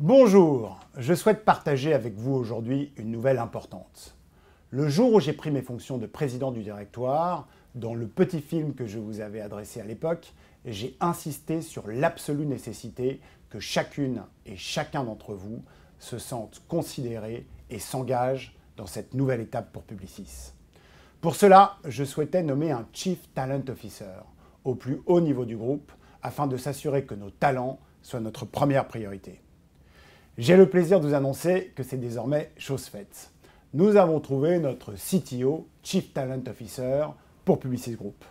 Bonjour, je souhaite partager avec vous aujourd'hui une nouvelle importante. Le jour où j'ai pris mes fonctions de président du directoire, dans le petit film que je vous avais adressé à l'époque, j'ai insisté sur l'absolue nécessité que chacune et chacun d'entre vous se sente considéré et s'engage dans cette nouvelle étape pour Publicis. Pour cela, je souhaitais nommer un Chief Talent Officer au plus haut niveau du groupe afin de s'assurer que nos talents soient notre première priorité. J'ai le plaisir de vous annoncer que c'est désormais chose faite. Nous avons trouvé notre CTO, Chief Talent Officer, pour Publicis Group.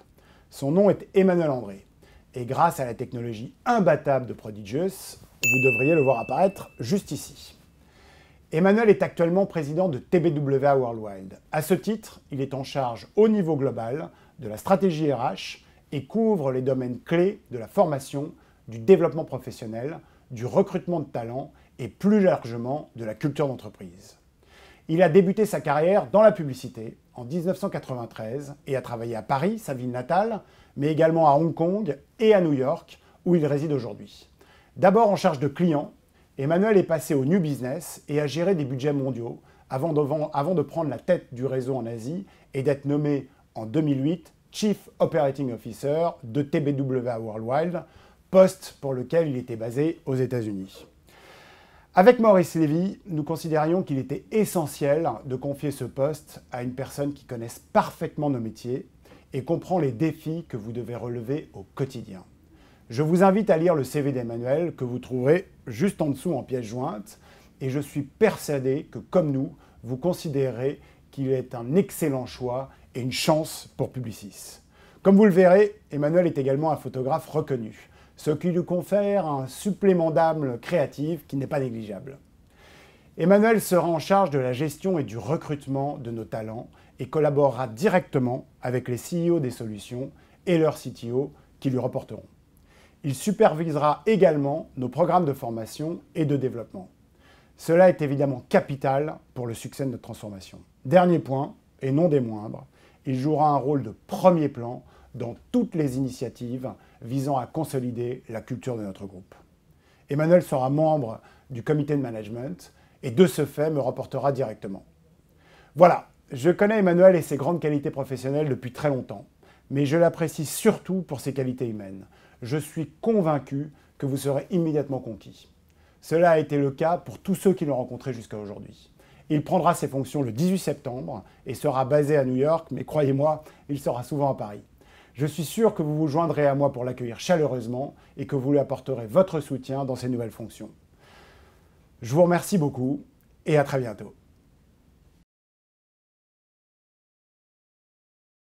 Son nom est Emmanuel André. Et grâce à la technologie imbattable de Prodigious, vous devriez le voir apparaître juste ici. Emmanuel est actuellement président de TBWA Worldwide. À ce titre, il est en charge au niveau global de la stratégie RH et couvre les domaines clés de la formation, du développement professionnel, du recrutement de talents et plus largement de la culture d'entreprise. Il a débuté sa carrière dans la publicité en 1993 et a travaillé à Paris, sa ville natale, mais également à Hong Kong et à New York, où il réside aujourd'hui. D'abord en charge de clients, Emmanuel est passé au New Business et a géré des budgets mondiaux avant de, prendre la tête du réseau en Asie et d'être nommé en 2008 Chief Operating Officer de TBWA Worldwide, poste pour lequel il était basé aux États-Unis. Avec Maurice Lévy, nous considérions qu'il était essentiel de confier ce poste à une personne qui connaisse parfaitement nos métiers et comprend les défis que vous devez relever au quotidien. Je vous invite à lire le CV d'Emmanuel que vous trouverez juste en dessous en pièce jointe et je suis persuadé que comme nous, vous considérez qu'il est un excellent choix et une chance pour Publicis. Comme vous le verrez, Emmanuel est également un photographe reconnu ce qui lui confère un supplément d'âme créative qui n'est pas négligeable. Emmanuel sera en charge de la gestion et du recrutement de nos talents et collaborera directement avec les CEO des solutions et leurs CTO qui lui reporteront. Il supervisera également nos programmes de formation et de développement. Cela est évidemment capital pour le succès de notre transformation. Dernier point, et non des moindres, il jouera un rôle de premier plan dans toutes les initiatives visant à consolider la culture de notre groupe. Emmanuel sera membre du comité de management et de ce fait me rapportera directement. Voilà, je connais Emmanuel et ses grandes qualités professionnelles depuis très longtemps, mais je l'apprécie surtout pour ses qualités humaines. Je suis convaincu que vous serez immédiatement conquis. Cela a été le cas pour tous ceux qui l'ont rencontré jusqu'à aujourd'hui. Il prendra ses fonctions le 18 septembre et sera basé à New York, mais croyez-moi, il sera souvent à Paris. Je suis sûr que vous vous joindrez à moi pour l'accueillir chaleureusement et que vous lui apporterez votre soutien dans ses nouvelles fonctions. Je vous remercie beaucoup et à très bientôt.